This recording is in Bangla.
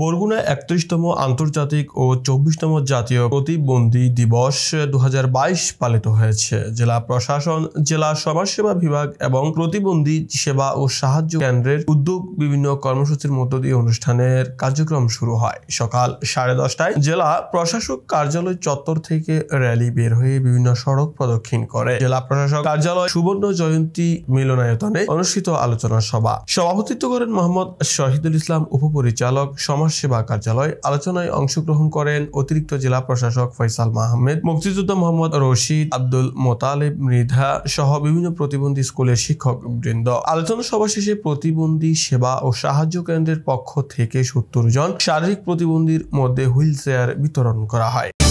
বরগুনা একত্রিশতম আন্তর্জাতিক ও চব্বিশতম জাতীয় প্রতিবন্ধী দিবস দু পালিত হয়েছে জেলা প্রশাসন জেলা সমাজসেবা বিভাগ এবং প্রতিবন্ধী সেবা ও সাহায্য কেন্দ্রের উদ্যোগ বিভিন্ন কর্মসূচির মধ্য দিয়ে অনুষ্ঠানের কার্যক্রম শুরু হয় সকাল সাড়ে দশটায় জেলা প্রশাসক কার্যালয় চত্বর থেকে র্যালি বের হয়ে বিভিন্ন সড়ক প্রদক্ষিণ করে জেলা প্রশাসক কার্যালয় সুবর্ণ জয়ন্তী মিলনায়তনে অনুষ্ঠিত আলোচনা সভা সভাপতিত্ব করেন মোহাম্মদ শহীদুল ইসলাম উপপরিচালক সমাজ সমাজসেবা কার্যালয় আলোচনায় অংশগ্রহণ করেন অতিরিক্ত জেলা প্রশাসক ফয়সাল মাহমেদ মুক্তিযোদ্ধা মোহাম্মদ রশিদ আব্দুল মোতালেব মৃধা সহ বিভিন্ন প্রতিবন্ধী স্কুলের শিক্ষক বৃন্দ আলোচনা সভা শেষে প্রতিবন্ধী সেবা ও সাহায্য কেন্দ্রের পক্ষ থেকে সত্তর জন শারীরিক প্রতিবন্ধীর মধ্যে হুইল চেয়ার বিতরণ করা হয়